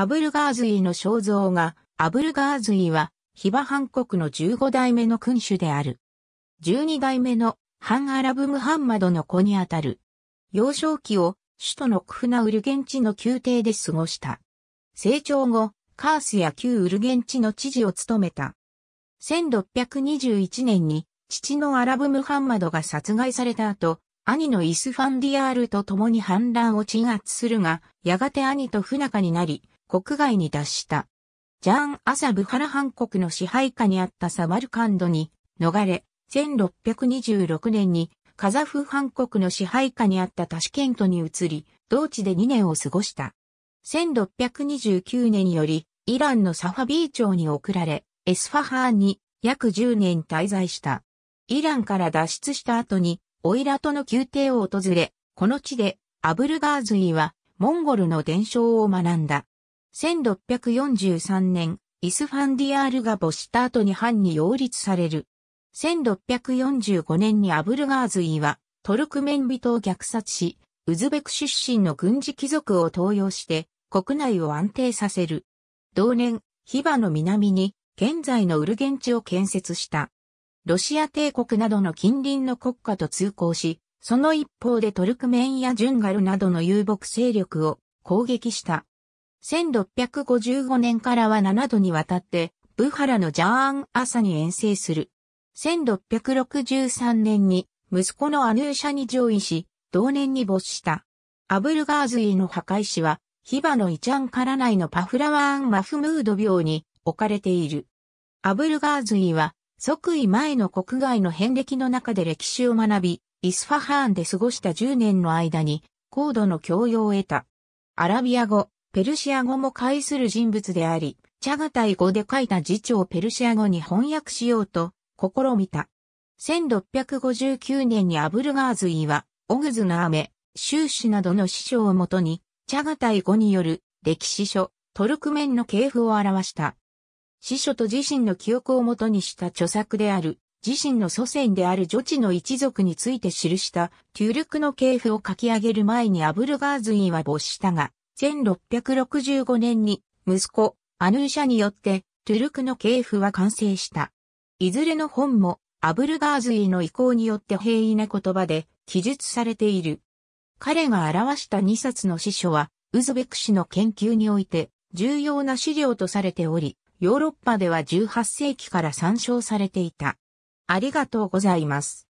アブルガーズイの肖像画、アブルガーズイは、ヒバハン国の15代目の君主である。12代目のハンアラブムハンマドの子にあたる。幼少期を首都のクフナウルゲンチの宮廷で過ごした。成長後、カースや旧ウルゲンチの知事を務めた。1621年に父のアラブムハンマドが殺害された後、兄のイスファンディアールと共に反乱を鎮圧するが、やがて兄と不仲になり、国外に脱した。ジャーン・アサブハラハン国の支配下にあったサマルカンドに逃れ、1626年にカザフハン国の支配下にあったタシケントに移り、同地で2年を過ごした。1629年により、イランのサファビー町に送られ、エスファハーンに約10年滞在した。イランから脱出した後に、オイラトの宮廷を訪れ、この地でアブルガーズイはモンゴルの伝承を学んだ。1643年、イスファンディアールが没した後に藩に擁立される。1645年にアブルガーズイはトルクメン人を虐殺し、ウズベク出身の軍事貴族を登用して国内を安定させる。同年、ヒバの南に現在のウルゲン地を建設した。ロシア帝国などの近隣の国家と通行し、その一方でトルクメンやジュンガルなどの遊牧勢力を攻撃した。1655年からは7度にわたって、ブハラのジャーン・朝に遠征する。1663年に息子のアヌーシャに上位し、同年に没した。アブルガーズイの破壊死は、ヒバのイチャンカラ内のパフラワーン・マフムード病に置かれている。アブルガーズイは即位前の国外の遍歴の中で歴史を学び、イスファハーンで過ごした10年の間に、高度の教養を得た。アラビア語、ペルシア語も介する人物であり、チャガタイ語で書いた辞書をペルシア語に翻訳しようと、試みた。1659年にアブルガーズイは、オグズナアメ、シューシュなどの師匠をもとに、チャガタイ語による歴史書、トルクメンの系譜を表した。司書と自身の記憶をもとにした著作である、自身の祖先である女知の一族について記した、テュルクの系譜を書き上げる前にアブルガーズインは没したが、1665年に息子、アヌーシャによって、トゥルクの系譜は完成した。いずれの本も、アブルガーズーの意向によって平易な言葉で記述されている。彼が表した2冊の司書は、ウズベク氏の研究において重要な資料とされており、ヨーロッパでは18世紀から参照されていた。ありがとうございます。